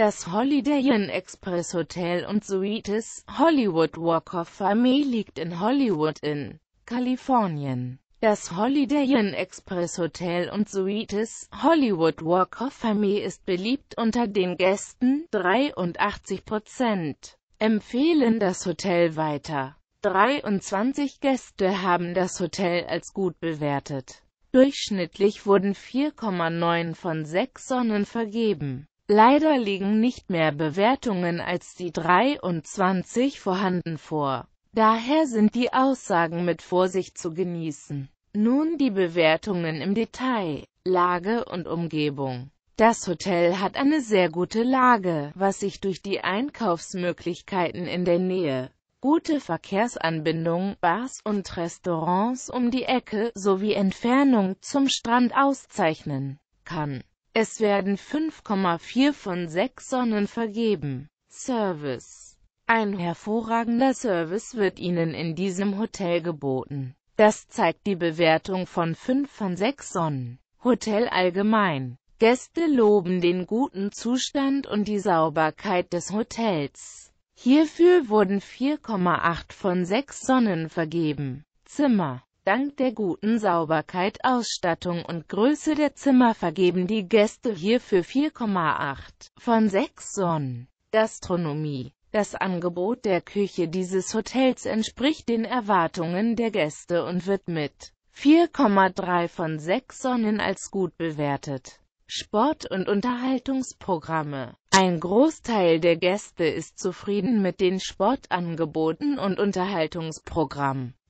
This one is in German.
Das Holiday Inn Express Hotel und Suites Hollywood Walk of Fame liegt in Hollywood in Kalifornien. Das Holiday Inn Express Hotel und Suites Hollywood Walk of Fame ist beliebt unter den Gästen, 83% empfehlen das Hotel weiter. 23 Gäste haben das Hotel als gut bewertet. Durchschnittlich wurden 4,9 von 6 Sonnen vergeben. Leider liegen nicht mehr Bewertungen als die 23 vorhanden vor. Daher sind die Aussagen mit Vorsicht zu genießen. Nun die Bewertungen im Detail, Lage und Umgebung. Das Hotel hat eine sehr gute Lage, was sich durch die Einkaufsmöglichkeiten in der Nähe, gute Verkehrsanbindung, Bars und Restaurants um die Ecke sowie Entfernung zum Strand auszeichnen kann. Es werden 5,4 von 6 Sonnen vergeben. Service Ein hervorragender Service wird Ihnen in diesem Hotel geboten. Das zeigt die Bewertung von 5 von 6 Sonnen. Hotel allgemein Gäste loben den guten Zustand und die Sauberkeit des Hotels. Hierfür wurden 4,8 von 6 Sonnen vergeben. Zimmer Dank der guten Sauberkeit, Ausstattung und Größe der Zimmer vergeben die Gäste hierfür 4,8 von 6 Sonnen. Gastronomie das Angebot der Küche dieses Hotels entspricht den Erwartungen der Gäste und wird mit 4,3 von 6 Sonnen als gut bewertet. Sport- und Unterhaltungsprogramme. Ein Großteil der Gäste ist zufrieden mit den Sportangeboten und Unterhaltungsprogrammen